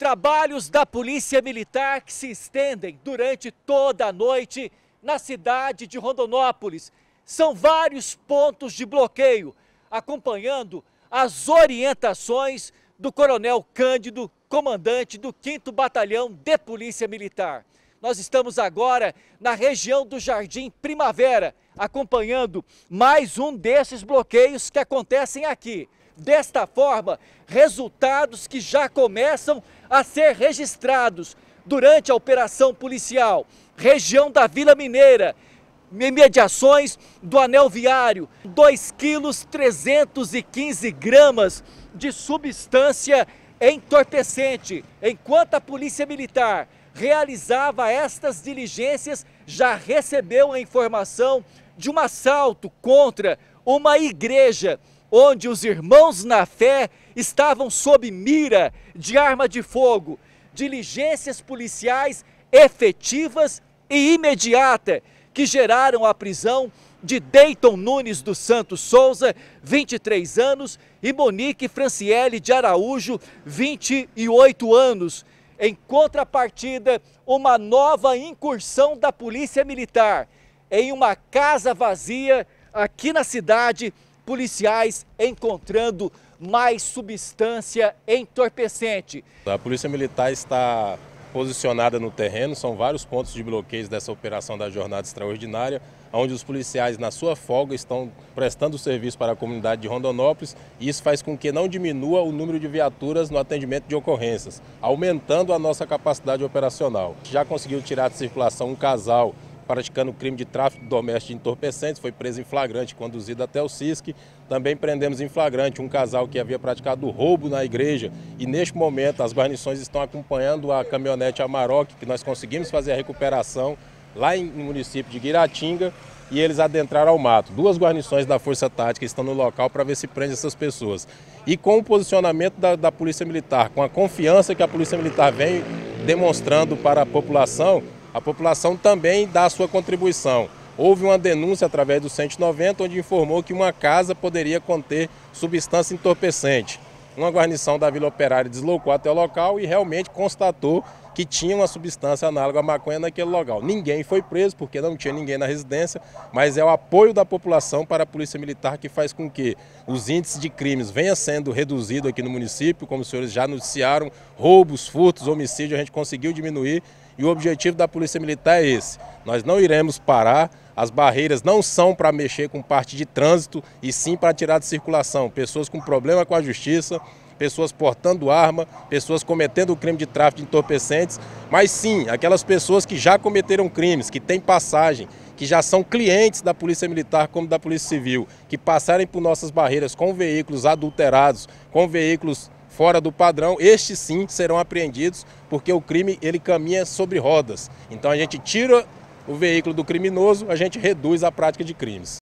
Trabalhos da Polícia Militar que se estendem durante toda a noite na cidade de Rondonópolis. São vários pontos de bloqueio, acompanhando as orientações do Coronel Cândido, comandante do 5 Batalhão de Polícia Militar. Nós estamos agora na região do Jardim Primavera, acompanhando mais um desses bloqueios que acontecem aqui desta forma, resultados que já começam a ser registrados durante a operação policial. Região da Vila Mineira, mediações do anel viário, 2 quilos 315 gramas de substância entorpecente. Enquanto a Polícia Militar realizava estas diligências, já recebeu a informação de um assalto contra uma igreja onde os irmãos na fé estavam sob mira de arma de fogo, diligências policiais efetivas e imediata que geraram a prisão de Dayton Nunes dos Santos Souza, 23 anos, e Monique Franciele de Araújo, 28 anos. Em contrapartida, uma nova incursão da Polícia Militar em uma casa vazia aqui na cidade policiais encontrando mais substância entorpecente. A Polícia Militar está posicionada no terreno, são vários pontos de bloqueios dessa operação da jornada extraordinária, onde os policiais, na sua folga, estão prestando serviço para a comunidade de Rondonópolis e isso faz com que não diminua o número de viaturas no atendimento de ocorrências, aumentando a nossa capacidade operacional. Já conseguiu tirar de circulação um casal praticando crime de tráfico doméstico de entorpecentes, foi preso em flagrante, conduzido até o SISC. Também prendemos em flagrante um casal que havia praticado roubo na igreja e neste momento as guarnições estão acompanhando a caminhonete Amarok, que nós conseguimos fazer a recuperação lá em, no município de Guiratinga e eles adentraram ao mato. Duas guarnições da Força Tática estão no local para ver se prende essas pessoas. E com o posicionamento da, da Polícia Militar, com a confiança que a Polícia Militar vem demonstrando para a população, a população também dá a sua contribuição. Houve uma denúncia através do 190, onde informou que uma casa poderia conter substância entorpecente. Uma guarnição da Vila Operária deslocou até o local e realmente constatou que tinha uma substância análoga à maconha naquele local. Ninguém foi preso porque não tinha ninguém na residência, mas é o apoio da população para a Polícia Militar que faz com que os índices de crimes venham sendo reduzidos aqui no município, como os senhores já noticiaram, roubos, furtos, homicídios a gente conseguiu diminuir e o objetivo da Polícia Militar é esse. Nós não iremos parar, as barreiras não são para mexer com parte de trânsito, e sim para tirar de circulação pessoas com problema com a justiça, pessoas portando arma, pessoas cometendo o crime de tráfico de entorpecentes, mas sim aquelas pessoas que já cometeram crimes, que têm passagem, que já são clientes da Polícia Militar como da Polícia Civil, que passarem por nossas barreiras com veículos adulterados, com veículos fora do padrão, estes sim serão apreendidos, porque o crime ele caminha sobre rodas. Então a gente tira o veículo do criminoso, a gente reduz a prática de crimes.